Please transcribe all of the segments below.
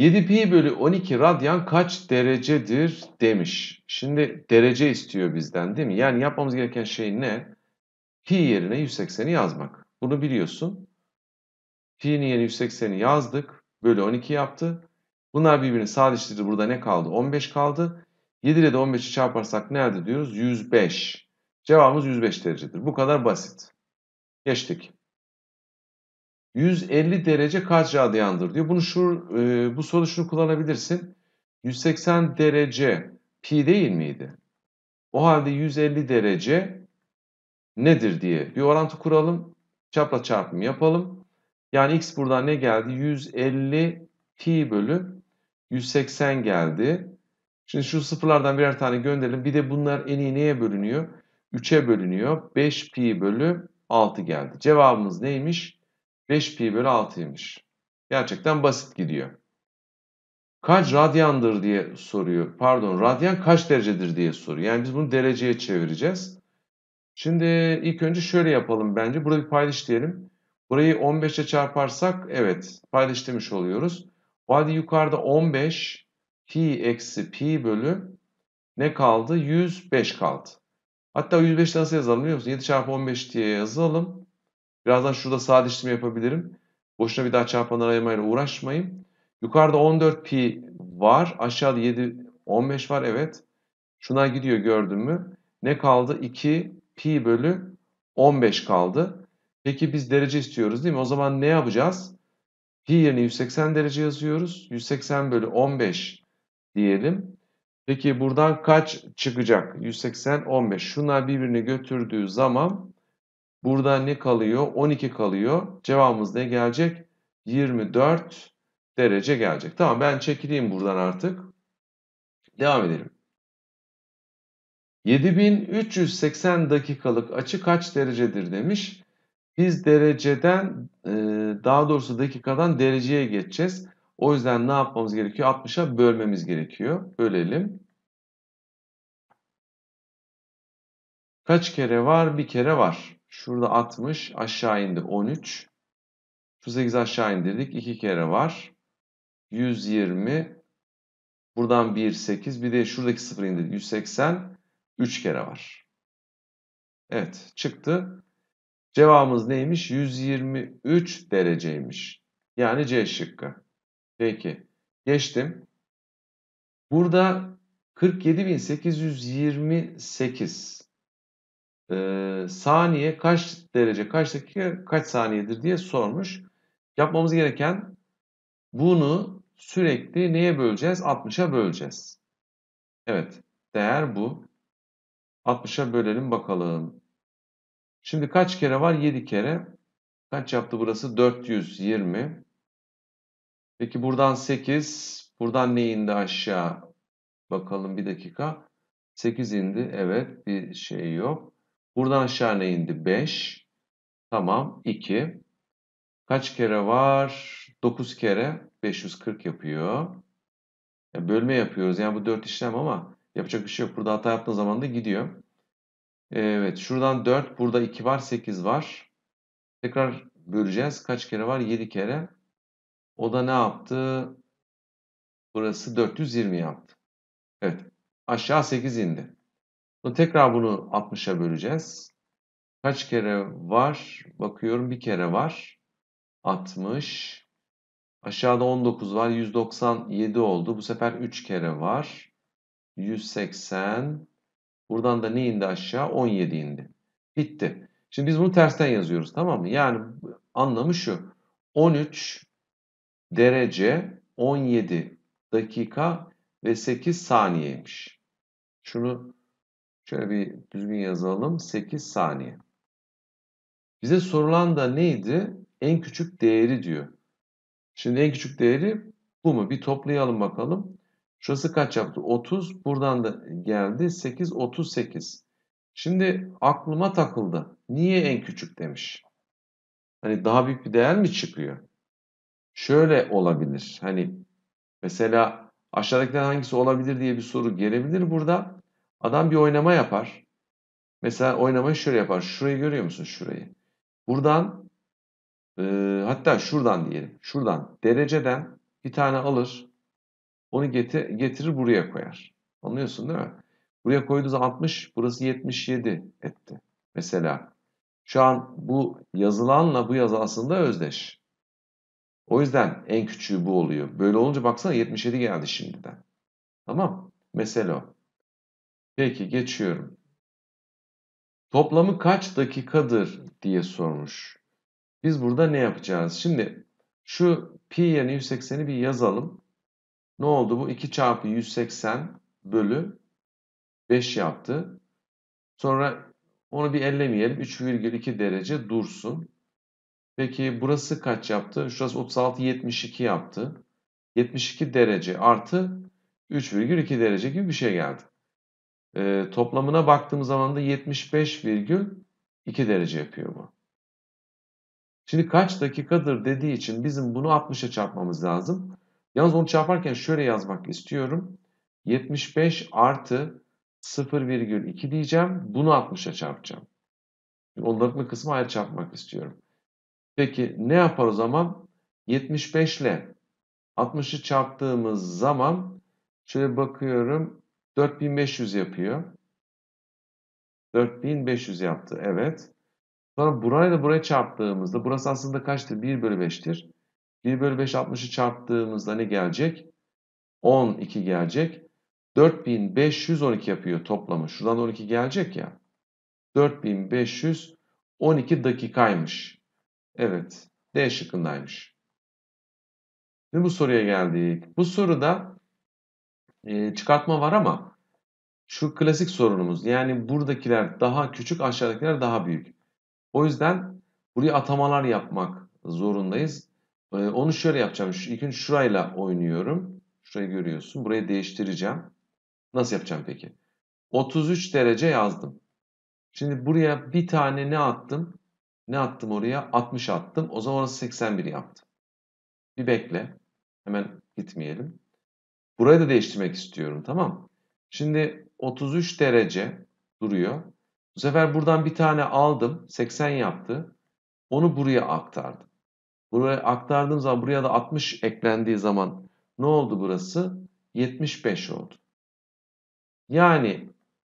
7 pi bölü 12 radyan kaç derecedir demiş. Şimdi derece istiyor bizden değil mi? Yani yapmamız gereken şey ne? Pi yerine 180'i yazmak. Bunu biliyorsun. Pi'nin yerine 180'i yazdık. Bölü 12 yaptı. Bunlar birbirini sadeştirdi. Burada ne kaldı? 15 kaldı. 7 ile de 15'i çarparsak nerede diyoruz? 105. Cevabımız 105 derecedir. Bu kadar basit. Geçtik. 150 derece kaç radyandır diyor. Bunu şu e, bu soru şunu kullanabilirsin. 180 derece pi değil miydi? O halde 150 derece nedir diye bir orantı kuralım. Çapla çarpım yapalım. Yani x buradan ne geldi? 150 pi bölü 180 geldi. Şimdi şu sıfırlardan birer tane gönderelim. Bir de bunlar en iyi neye bölünüyor? 3'e bölünüyor. 5 pi bölü 6 geldi. Cevabımız neymiş? 5 pi bölü 6'ymış. Gerçekten basit gidiyor. Kaç radyandır diye soruyor. Pardon radyan kaç derecedir diye soruyor. Yani biz bunu dereceye çevireceğiz. Şimdi ilk önce şöyle yapalım bence. Burada bir paylaş diyelim. Burayı 15'e çarparsak evet paylaş demiş oluyoruz. O halde yukarıda 15 pi eksi pi bölü ne kaldı? 105 kaldı. Hatta 105 nasıl yazalım biliyor musun? 7 çarpı 15 diye yazalım. Birazdan şurada sadeleştirme yapabilirim. Boşuna bir daha çarpanlar ayırmayla uğraşmayayım. Yukarıda 14 pi var. Aşağıda 7, 15 var evet. Şuna gidiyor gördün mü? Ne kaldı? 2 pi bölü 15 kaldı. Peki biz derece istiyoruz değil mi? O zaman ne yapacağız? Pi yerine 180 derece yazıyoruz. 180 bölü 15 diyelim. Peki buradan kaç çıkacak? 180, 15. Şunlar birbirini götürdüğü zaman Burada ne kalıyor? 12 kalıyor. Cevabımız ne gelecek? 24 derece gelecek. Tamam ben çekileyim buradan artık. Devam edelim. 7380 dakikalık açı kaç derecedir demiş. Biz dereceden e, daha doğrusu dakikadan dereceye geçeceğiz. O yüzden ne yapmamız gerekiyor? 60'a bölmemiz gerekiyor. Bölelim. Kaç kere var? Bir kere var. Şurada 60 aşağı indi 13. Şu 8 aşağı indirdik. 2 kere var. 120. Buradan 1 8. Bir de şuradaki 0 indirdik. 180. 3 kere var. Evet çıktı. Cevabımız neymiş? 123 dereceymiş. Yani C şıkkı. Peki. Geçtim. Burada 47.828 e, saniye kaç derece, kaç dakika, kaç saniyedir diye sormuş. Yapmamız gereken bunu sürekli neye böleceğiz? 60'a böleceğiz. Evet, değer bu. 60'a bölelim bakalım. Şimdi kaç kere var? 7 kere. Kaç yaptı burası? 420. Peki buradan 8. Buradan ne indi aşağı? Bakalım bir dakika. 8 indi. Evet bir şey yok. Buradan aşağı ne indi? 5. Tamam 2. Kaç kere var? 9 kere 540 yapıyor. Yani bölme yapıyoruz. Yani bu 4 işlem ama yapacak bir şey yok. Burada hata yaptığın zaman da gidiyor. Evet şuradan 4 burada 2 var 8 var. Tekrar böleceğiz. Kaç kere var? 7 kere. O da ne yaptı? Burası 420 yaptı. Evet aşağı 8 indi. Tekrar bunu 60'a böleceğiz. Kaç kere var? Bakıyorum bir kere var. 60. Aşağıda 19 var. 197 oldu. Bu sefer 3 kere var. 180. Buradan da ne indi aşağı? 17 indi. Bitti. Şimdi biz bunu tersten yazıyoruz tamam mı? Yani anlamı şu. 13 derece 17 dakika ve 8 saniyeymiş. Şunu Şöyle bir düzgün yazalım. 8 saniye. Bize sorulan da neydi? En küçük değeri diyor. Şimdi en küçük değeri bu mu? Bir toplayalım bakalım. Şurası kaç yaptı? 30. Buradan da geldi. 8, 38. Şimdi aklıma takıldı. Niye en küçük demiş? Hani daha büyük bir değer mi çıkıyor? Şöyle olabilir. Hani mesela aşağıdakilerden hangisi olabilir diye bir soru gelebilir burada. Adam bir oynama yapar. Mesela oynamayı şöyle yapar. Şurayı görüyor musun? Şurayı. Buradan e, hatta şuradan diyelim. Şuradan dereceden bir tane alır. Onu getir, getirir buraya koyar. Anlıyorsun değil mi? Buraya koyduğunuz 60, burası 77 etti. Mesela şu an bu yazılanla bu yazı aslında özdeş. O yüzden en küçüğü bu oluyor. Böyle olunca baksana 77 geldi şimdiden. Tamam. Mesela o. Peki geçiyorum. Toplamı kaç dakikadır diye sormuş. Biz burada ne yapacağız? Şimdi şu pi yerine 180'i bir yazalım. Ne oldu bu? 2 çarpı 180 bölü 5 yaptı. Sonra onu bir ellemeyelim. 3,2 derece dursun. Peki burası kaç yaptı? Şurası 36,72 yaptı. 72 derece artı 3,2 derece gibi bir şey geldi. E, toplamına baktığım zaman da 75,2 derece yapıyor bu. Şimdi kaç dakikadır dediği için bizim bunu 60'a çarpmamız lazım. Yalnız onu çarparken şöyle yazmak istiyorum. 75 artı 0,2 diyeceğim. Bunu 60'a çarpacağım. Onların kısmı ayrı çarpmak istiyorum. Peki ne yapar o zaman? 75 ile 60'ı çarptığımız zaman şöyle bakıyorum 4500 yapıyor. 4500 yaptı. Evet. Sonra burayla buraya çarptığımızda burası aslında kaçtır? 1 bölü 5'tir. 1 bölü 5 60'ı çarptığımızda ne gelecek? 12 gelecek. 4512 yapıyor toplamı. Şuradan 12 gelecek ya. 4512 dakikaymış. Evet. D şıkkındaymış. Şimdi bu soruya geldik. Bu soruda çıkartma var ama şu klasik sorunumuz. Yani buradakiler daha küçük, aşağıdakiler daha büyük. O yüzden buraya atamalar yapmak zorundayız. onu şöyle yapacağım. Şu, ilk önce şurayla oynuyorum. Şurayı görüyorsun. Burayı değiştireceğim. Nasıl yapacağım peki? 33 derece yazdım. Şimdi buraya bir tane ne attım? Ne attım oraya? 60 attım. O zaman orası 81 yaptı. Bir bekle. Hemen gitmeyelim. Burayı da değiştirmek istiyorum tamam. Şimdi 33 derece duruyor. Bu sefer buradan bir tane aldım. 80 yaptı. Onu buraya aktardım. Buraya aktardığım zaman buraya da 60 eklendiği zaman ne oldu burası? 75 oldu. Yani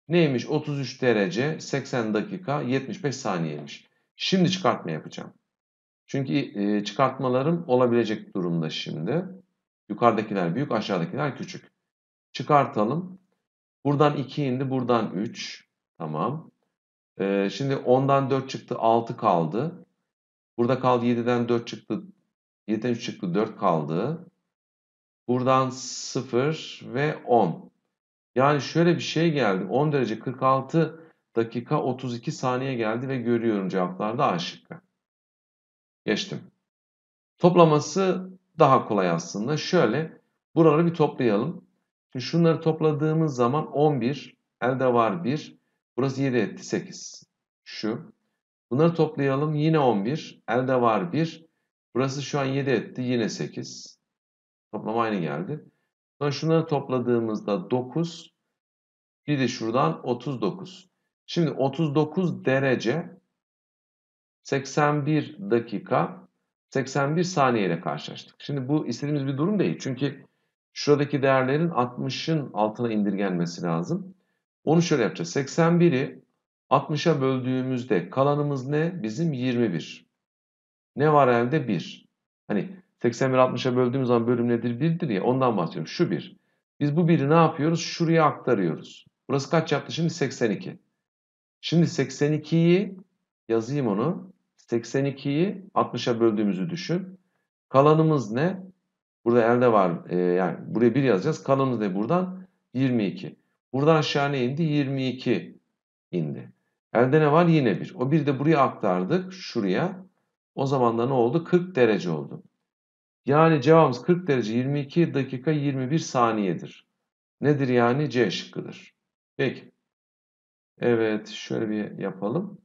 neymiş 33 derece 80 dakika 75 saniyemiş. Şimdi çıkartma yapacağım. Çünkü çıkartmalarım olabilecek durumda şimdi. Yukarıdakiler büyük, aşağıdakiler küçük. Çıkartalım. Buradan 2 indi, buradan 3. Tamam. Ee, şimdi 10'dan 4 çıktı, 6 kaldı. Burada kaldı 7'den 4 çıktı, 7'den 3 çıktı, 4 kaldı. Buradan 0 ve 10. Yani şöyle bir şey geldi. 10 derece 46 dakika 32 saniye geldi ve görüyorum cevaplarda A şıkkı. Geçtim. Toplaması daha kolay aslında. Şöyle buraları bir toplayalım. Şimdi şunları topladığımız zaman 11 elde var 1. Burası 7 etti 8. Şu. Bunları toplayalım yine 11 elde var 1. Burası şu an 7 etti yine 8. Toplam aynı geldi. Sonra şunları topladığımızda 9. Bir de şuradan 39. Şimdi 39 derece 81 dakika 81 saniyeyle karşılaştık. Şimdi bu istediğimiz bir durum değil. Çünkü şuradaki değerlerin 60'ın altına indirgenmesi lazım. Onu şöyle yapacağız. 81'i 60'a böldüğümüzde kalanımız ne? Bizim 21. Ne var elde? 1. Hani 81 60'a böldüğümüz zaman bölüm nedir? 1'dir ya ondan bahsediyorum. Şu 1. Biz bu 1'i ne yapıyoruz? Şuraya aktarıyoruz. Burası kaç yaptı şimdi? 82. Şimdi 82'yi yazayım onu. 82'yi 60'a böldüğümüzü düşün. Kalanımız ne? Burada elde var. E, yani buraya 1 yazacağız. Kalanımız ne? Buradan 22. Buradan aşağı ne indi? 22 indi. Elde ne var? Yine 1. O 1'i de buraya aktardık. Şuraya. O zaman da ne oldu? 40 derece oldu. Yani cevabımız 40 derece 22 dakika 21 saniyedir. Nedir yani? C şıkkıdır. Peki. Evet şöyle bir yapalım.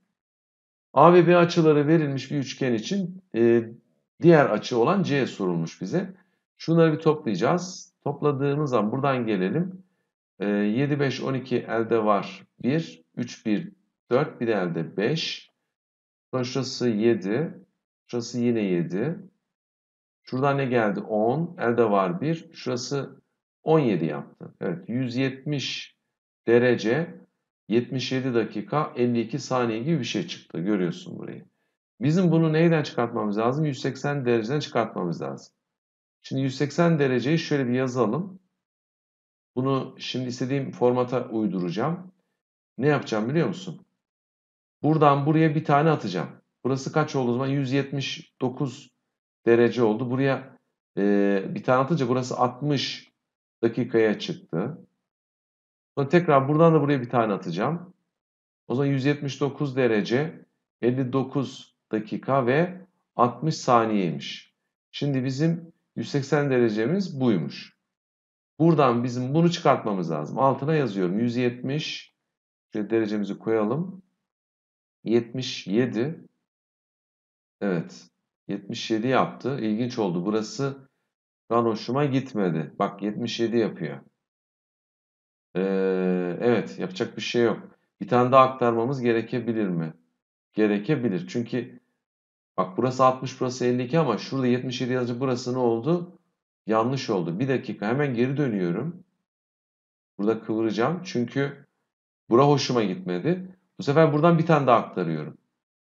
A ve B açıları verilmiş bir üçgen için e, diğer açı olan C sorulmuş bize. Şunları bir toplayacağız. Topladığımız zaman buradan gelelim. E, 7, 5, 12 elde var 1, 3, 1, 4, bir elde 5. Sonra şurası 7, şurası yine 7. Şuradan ne geldi? 10, elde var 1. Şurası 17 yaptı. Evet, 170 derece 77 dakika 52 saniye gibi bir şey çıktı. Görüyorsun burayı. Bizim bunu neyden çıkartmamız lazım? 180 dereceden çıkartmamız lazım. Şimdi 180 dereceyi şöyle bir yazalım. Bunu şimdi istediğim formata uyduracağım. Ne yapacağım biliyor musun? Buradan buraya bir tane atacağım. Burası kaç oldu o zaman? 179 derece oldu. Buraya e, bir tane atınca burası 60 dakikaya çıktı. Sonra tekrar buradan da buraya bir tane atacağım. O zaman 179 derece 59 dakika ve 60 saniyeymiş. Şimdi bizim 180 derecemiz buymuş. Buradan bizim bunu çıkartmamız lazım. Altına yazıyorum 170 derecemizi koyalım. 77 Evet. 77 yaptı. İlginç oldu. Burası ben hoşuma gitmedi. Bak 77 yapıyor. Ee, evet yapacak bir şey yok. Bir tane daha aktarmamız gerekebilir mi? Gerekebilir. Çünkü bak burası 60 burası 52 ama şurada 77 yazıcı burası ne oldu? Yanlış oldu. Bir dakika hemen geri dönüyorum. Burada kıvıracağım. Çünkü bura hoşuma gitmedi. Bu sefer buradan bir tane daha aktarıyorum.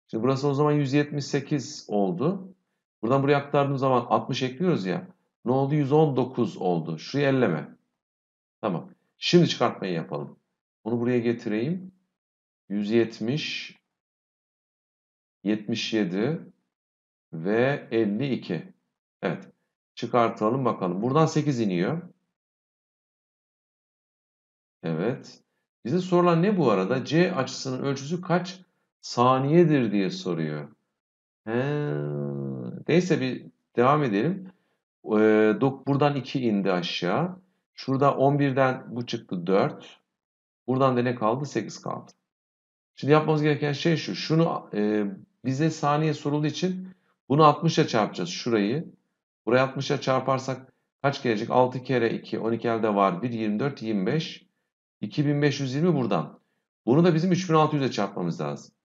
Şimdi burası o zaman 178 oldu. Buradan buraya aktardığım zaman 60 ekliyoruz ya. Ne oldu? 119 oldu. Şurayı elleme. Tamam. Şimdi çıkartmayı yapalım. Bunu buraya getireyim. 170, 77 ve 52. Evet. Çıkartalım bakalım. Buradan 8 iniyor. Evet. Bize sorulan ne bu arada? C açısının ölçüsü kaç saniyedir diye soruyor. He. Neyse bir devam edelim. Ee, buradan 2 indi aşağı. Şurada 11'den bu çıktı 4. Buradan da ne kaldı? 8 kaldı. Şimdi yapmamız gereken şey şu. Şunu e, bize saniye sorulduğu için bunu 60'a çarpacağız şurayı. Buraya 60'a çarparsak kaç gelecek? 6 kere 2, 12 elde var. 1, 24, 25. 2520 buradan. Bunu da bizim 3600'e çarpmamız lazım.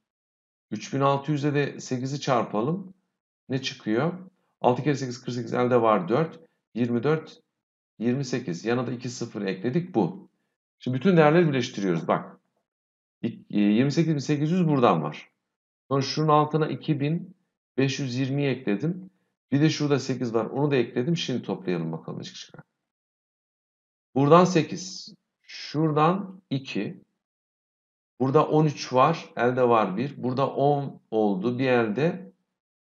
3600'e de 8'i çarpalım. Ne çıkıyor? 6 kere 8, 48 elde var 4. 24, 28. Yana da 2 sıfır ekledik bu. Şimdi bütün değerleri birleştiriyoruz. Bak. 28.800 e, buradan var. Sonra şunun altına 2520'yi ekledim. Bir de şurada 8 var. Onu da ekledim. Şimdi toplayalım bakalım çık çıkar. Buradan 8. Şuradan 2. Burada 13 var. Elde var 1. Burada 10 oldu. Bir elde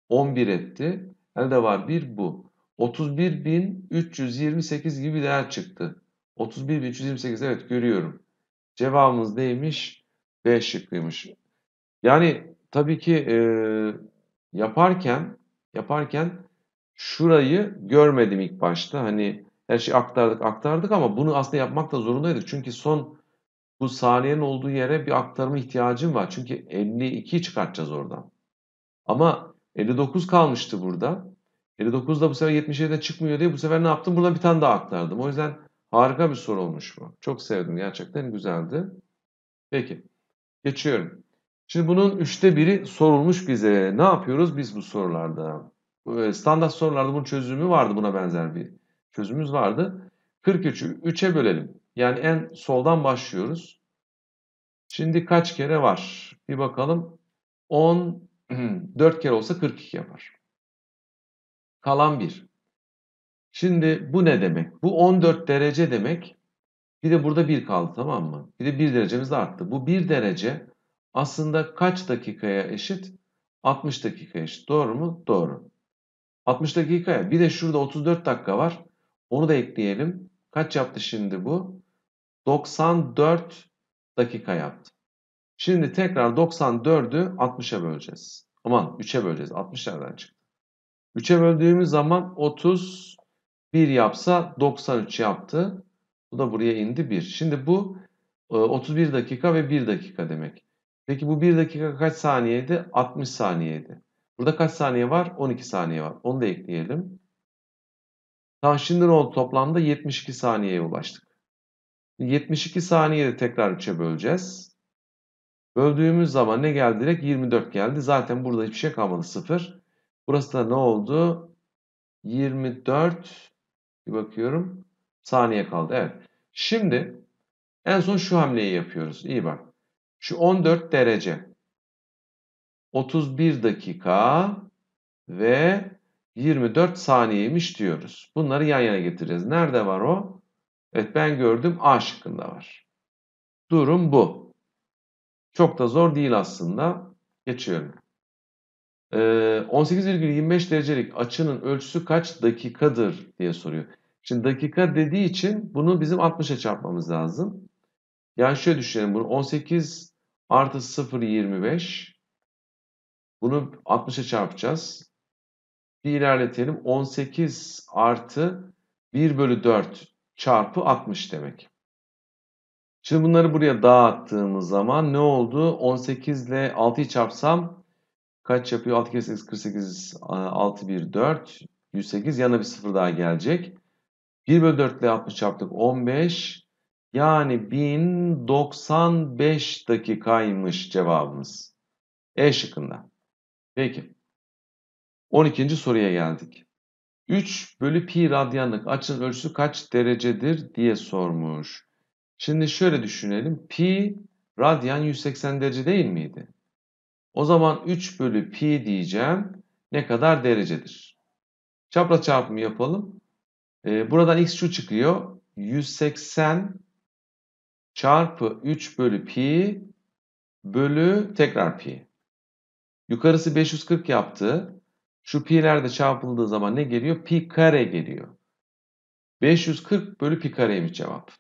11 etti. Elde var 1 bu. 31.328 gibi değer çıktı. 31.328 evet görüyorum. Cevabımız neymiş? B şıkkıymış. Yani tabii ki e, yaparken yaparken şurayı görmedim ilk başta. Hani her şeyi aktardık aktardık ama bunu aslında yapmak da zorundaydık. Çünkü son bu saniyenin olduğu yere bir aktarma ihtiyacım var. Çünkü 52 çıkartacağız oradan. Ama 59 kalmıştı burada. 59 da bu sefer 77'den çıkmıyor diye bu sefer ne yaptım? Buradan bir tane daha aktardım. O yüzden harika bir soru olmuş bu. Çok sevdim gerçekten güzeldi. Peki geçiyorum. Şimdi bunun üçte biri sorulmuş bize. Ne yapıyoruz biz bu sorularda? E, standart sorularda bunun çözümü vardı buna benzer bir çözümümüz vardı. 43'ü 3'e bölelim. Yani en soldan başlıyoruz. Şimdi kaç kere var? Bir bakalım. 10, 4 kere olsa 42 yapar kalan bir. Şimdi bu ne demek? Bu 14 derece demek. Bir de burada bir kaldı tamam mı? Bir de bir derecemiz arttı. Bu bir derece aslında kaç dakikaya eşit? 60 dakika eşit. Doğru mu? Doğru. 60 dakikaya. Bir de şurada 34 dakika var. Onu da ekleyelim. Kaç yaptı şimdi bu? 94 dakika yaptı. Şimdi tekrar 94'ü 60'a böleceğiz. Aman 3'e böleceğiz. nereden çıktı. 3'e böldüğümüz zaman 31 yapsa 93 yaptı. Bu da buraya indi 1. Şimdi bu 31 e, dakika ve 1 dakika demek. Peki bu 1 dakika kaç saniyeydi? 60 saniyeydi. Burada kaç saniye var? 12 saniye var. Onu da ekleyelim. Tamam şimdi ne oldu? Toplamda 72 saniyeye ulaştık. 72 saniyede tekrar 3'e böleceğiz. Böldüğümüz zaman ne geldi direkt? 24 geldi. Zaten burada hiçbir şey kalmadı. 0. Burası da ne oldu? 24 bir bakıyorum. Saniye kaldı. Evet. Şimdi en son şu hamleyi yapıyoruz. İyi bak. Şu 14 derece. 31 dakika ve 24 saniyeymiş diyoruz. Bunları yan yana getireceğiz. Nerede var o? Evet ben gördüm A şıkkında var. Durum bu. Çok da zor değil aslında. Geçiyorum. 18,25 ee, derecelik açının ölçüsü kaç dakikadır diye soruyor. Şimdi dakika dediği için bunu bizim 60'a çarpmamız lazım. Yani şöyle düşünelim bunu 18 artı 0.25, 25 bunu 60'a çarpacağız. Bir ilerletelim 18 artı 1 bölü 4 çarpı 60 demek. Şimdi bunları buraya dağıttığımız zaman ne oldu? 18 ile 6'yı çarpsam Kaç yapıyor? 6 kere 8 48 6 1 4 108 yana bir sıfır daha gelecek. 1 bölü 4 ile 60 çarptık 15. Yani 1095 dakikaymış cevabımız. E şıkkında. Peki. 12. soruya geldik. 3 bölü pi radyanlık açının ölçüsü kaç derecedir diye sormuş. Şimdi şöyle düşünelim. Pi radyan 180 derece değil miydi? O zaman 3 bölü pi diyeceğim ne kadar derecedir? Çapra çarpımı yapalım. Ee, buradan x şu çıkıyor. 180 çarpı 3 bölü pi bölü tekrar pi. Yukarısı 540 yaptı. Şu pi'ler de çarpıldığı zaman ne geliyor? Pi kare geliyor. 540 bölü pi kareymiş cevap.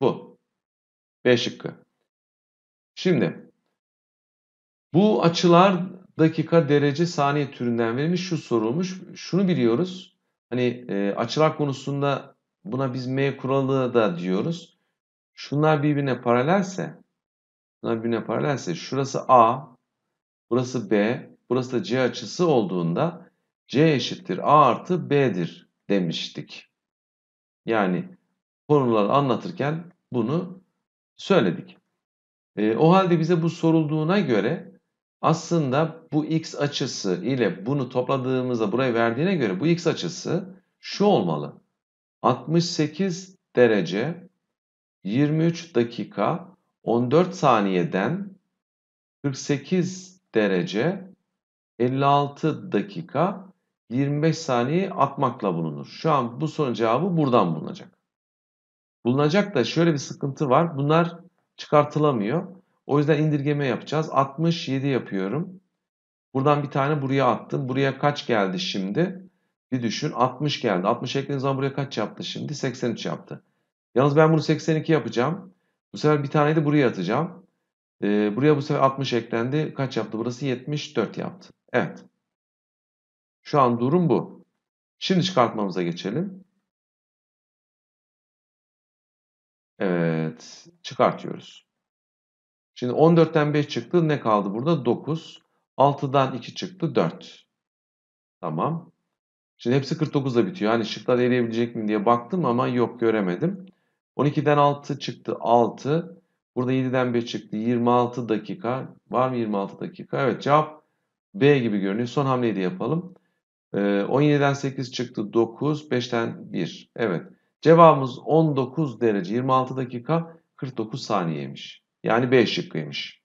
Bu. B şıkkı. Şimdi bu açılar dakika derece saniye türünden verilmiş şu sorulmuş. Şunu biliyoruz. Hani e, açılar konusunda buna biz M kuralı da diyoruz. Şunlar birbirine paralelse şunlar birbirine paralelse şurası A, burası B, burası da C açısı olduğunda C eşittir A artı B'dir demiştik. Yani konuları anlatırken bunu söyledik. E, o halde bize bu sorulduğuna göre aslında bu x açısı ile bunu topladığımızda buraya verdiğine göre bu x açısı şu olmalı. 68 derece 23 dakika 14 saniyeden 48 derece 56 dakika 25 saniye atmakla bulunur. Şu an bu sorunun cevabı buradan bulunacak. Bulunacak da şöyle bir sıkıntı var. Bunlar çıkartılamıyor. O yüzden indirgeme yapacağız. 67 yapıyorum. Buradan bir tane buraya attım. Buraya kaç geldi şimdi? Bir düşün. 60 geldi. 60 eklediğiniz zaman buraya kaç yaptı şimdi? 83 yaptı. Yalnız ben bunu 82 yapacağım. Bu sefer bir tane de buraya atacağım. Ee, buraya bu sefer 60 eklendi. Kaç yaptı? Burası 74 yaptı. Evet. Şu an durum bu. Şimdi çıkartmamıza geçelim. Evet. Çıkartıyoruz. Şimdi 14'ten 5 çıktı. Ne kaldı burada? 9. 6'dan 2 çıktı. 4. Tamam. Şimdi hepsi 49'da bitiyor. Hani şıklar eriyebilecek mi diye baktım ama yok göremedim. 12'den 6 çıktı. 6. Burada 7'den 5 çıktı. 26 dakika. Var mı 26 dakika? Evet cevap B gibi görünüyor. Son hamleyi de yapalım. 17'den ee, 8 çıktı. 9. 5'ten 1. Evet. Cevabımız 19 derece 26 dakika 49 saniyeymiş. Yani B şıkkıymış.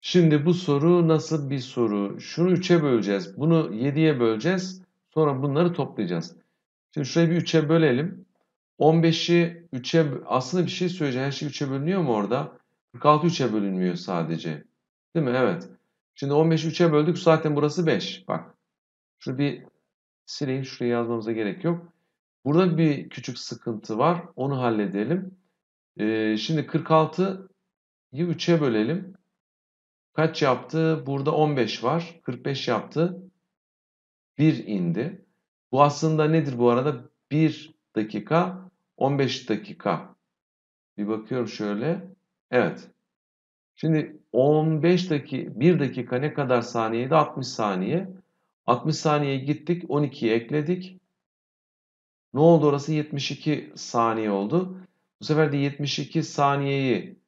Şimdi bu soru nasıl bir soru? Şunu 3'e böleceğiz. Bunu 7'ye böleceğiz. Sonra bunları toplayacağız. Şimdi şurayı bir 3'e bölelim. 15'i 3'e aslında bir şey söyleyeceğim. Her şey 3'e bölünüyor mu orada? 46 3'e bölünmüyor sadece. Değil mi? Evet. Şimdi 15'i 3'e böldük. Zaten burası 5. Bak. Şunu bir sileyim. Şurayı yazmamıza gerek yok. Burada bir küçük sıkıntı var. Onu halledelim şimdi 46'yı 3'e bölelim. Kaç yaptı? Burada 15 var. 45 yaptı. 1 indi. Bu aslında nedir bu arada? 1 dakika 15 dakika. Bir bakıyorum şöyle. Evet. Şimdi 15 dakika 1 dakika ne kadar saniyeydi? 60 saniye. 60 saniye gittik. 12'yi ekledik. Ne oldu orası? 72 saniye oldu. Bu sefer de 72 saniyeyi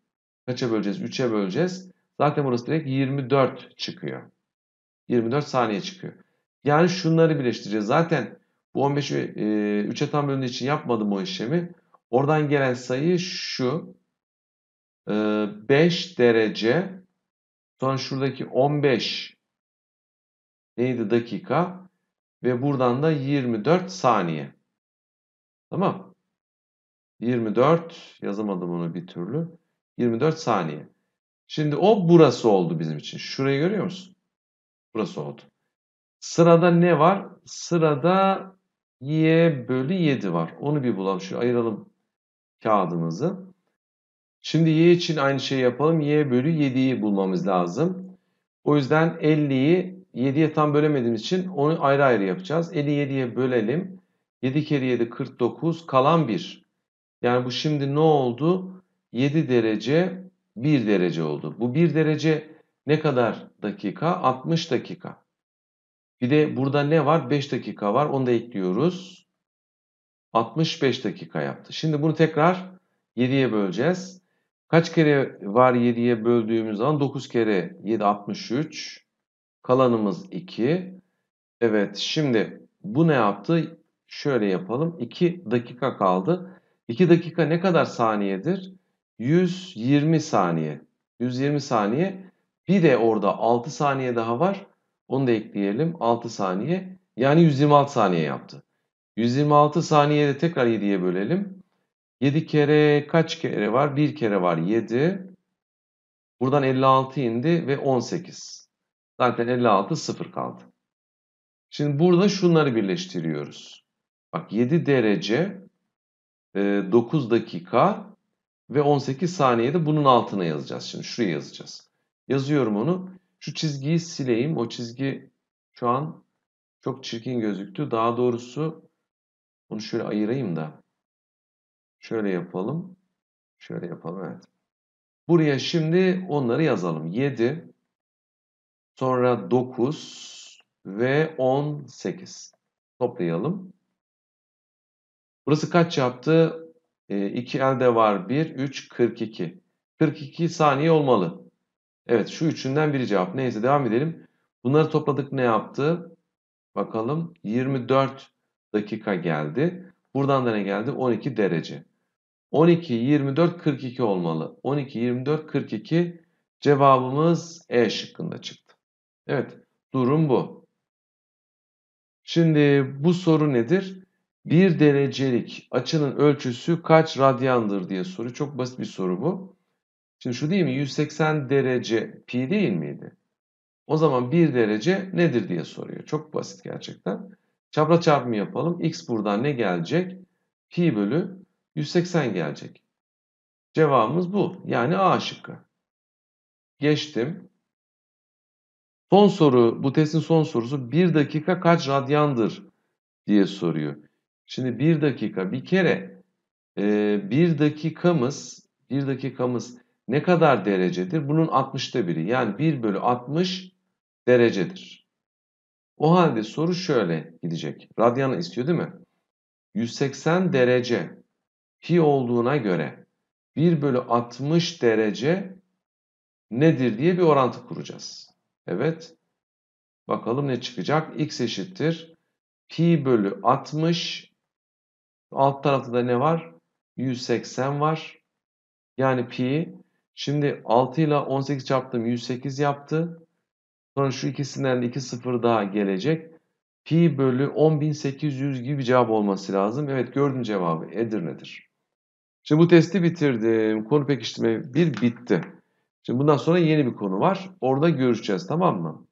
kaça böleceğiz? 3'e böleceğiz. Zaten burası direkt 24 çıkıyor. 24 saniye çıkıyor. Yani şunları birleştireceğiz. Zaten bu 15'i e, 3'e tam bölündüğü için yapmadım o işlemi. Oradan gelen sayı şu. E, 5 derece. Sonra şuradaki 15 neydi dakika. Ve buradan da 24 saniye. Tamam. 24 yazamadım onu bir türlü. 24 saniye. Şimdi o burası oldu bizim için. Şurayı görüyor musun? Burası oldu. Sırada ne var? Sırada y bölü 7 var. Onu bir bulalım. Şu ayıralım kağıdımızı. Şimdi y için aynı şeyi yapalım. y bölü 7'yi bulmamız lazım. O yüzden 50'yi 7'ye tam bölemediğimiz için onu ayrı ayrı yapacağız. 50'yi 7'ye bölelim. 7 kere 7 49 kalan 1. Yani bu şimdi ne oldu? 7 derece 1 derece oldu. Bu 1 derece ne kadar dakika? 60 dakika. Bir de burada ne var? 5 dakika var. Onu da ekliyoruz. 65 dakika yaptı. Şimdi bunu tekrar 7'ye böleceğiz. Kaç kere var 7'ye böldüğümüz zaman 9 kere 7 63. Kalanımız 2. Evet şimdi bu ne yaptı? Şöyle yapalım. 2 dakika kaldı. 2 dakika ne kadar saniyedir? 120 saniye. 120 saniye. Bir de orada 6 saniye daha var. Onu da ekleyelim. 6 saniye. Yani 126 saniye yaptı. 126 saniyede tekrar 7'ye bölelim. 7 kere kaç kere var? 1 kere var 7. Buradan 56 indi ve 18. Zaten 56 0 kaldı. Şimdi burada şunları birleştiriyoruz. Bak 7 derece 9 ee, dakika ve 18 saniyede bunun altına yazacağız. Şimdi şuraya yazacağız. Yazıyorum onu. Şu çizgiyi sileyim. O çizgi şu an çok çirkin gözüktü. Daha doğrusu onu şöyle ayırayım da. Şöyle yapalım. Şöyle yapalım evet. Buraya şimdi onları yazalım. 7 sonra 9 ve 18. Toplayalım. Burası kaç yaptı? 2 e, elde var 1, 3, 42. 42 saniye olmalı. Evet şu üçünden biri cevap. Neyse devam edelim. Bunları topladık ne yaptı? Bakalım 24 dakika geldi. Buradan da ne geldi? 12 derece. 12, 24, 42 olmalı. 12, 24, 42 cevabımız E şıkkında çıktı. Evet durum bu. Şimdi bu soru nedir? 1 derecelik açının ölçüsü kaç radyandır diye soru. Çok basit bir soru bu. Şimdi şu değil mi? 180 derece pi değil miydi? O zaman 1 derece nedir diye soruyor. Çok basit gerçekten. Çapra çarpımı yapalım. X buradan ne gelecek? Pi bölü 180 gelecek. Cevabımız bu. Yani A şıkkı. Geçtim. Son soru, bu testin son sorusu 1 dakika kaç radyandır diye soruyor. Şimdi bir dakika bir kere e, bir dakikamız bir dakikamız ne kadar derecedir? Bunun 60'ta biri yani 1 bölü 60 derecedir. O halde soru şöyle gidecek. Radyanı istiyor değil mi? 180 derece pi olduğuna göre 1 bölü 60 derece nedir diye bir orantı kuracağız. Evet. Bakalım ne çıkacak? x eşittir pi bölü 60 Alt tarafta da ne var? 180 var. Yani pi. Şimdi 6 ile 18 çarptım 108 yaptı. Sonra şu ikisinden de 2 sıfır daha gelecek. Pi bölü 10.800 gibi bir cevap olması lazım. Evet gördüm cevabı. Edirne'dir. Şimdi bu testi bitirdim. Konu pekiştirme 1 bitti. Şimdi bundan sonra yeni bir konu var. Orada görüşeceğiz tamam mı?